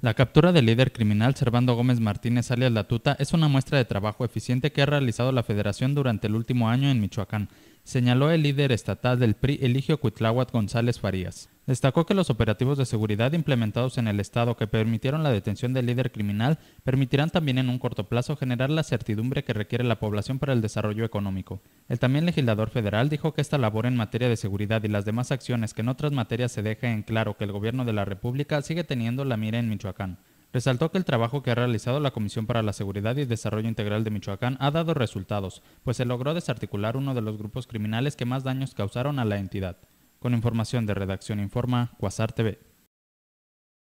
La captura del líder criminal Servando Gómez Martínez alias La Tuta es una muestra de trabajo eficiente que ha realizado la Federación durante el último año en Michoacán, señaló el líder estatal del PRI Eligio Cuitláhuac González Farías. Destacó que los operativos de seguridad implementados en el Estado que permitieron la detención del líder criminal permitirán también en un corto plazo generar la certidumbre que requiere la población para el desarrollo económico. El también legislador federal dijo que esta labor en materia de seguridad y las demás acciones que en otras materias se deja en claro que el gobierno de la República sigue teniendo la mira en Michoacán. Resaltó que el trabajo que ha realizado la Comisión para la Seguridad y Desarrollo Integral de Michoacán ha dado resultados, pues se logró desarticular uno de los grupos criminales que más daños causaron a la entidad. Con información de Redacción Informa, Cuasar TV.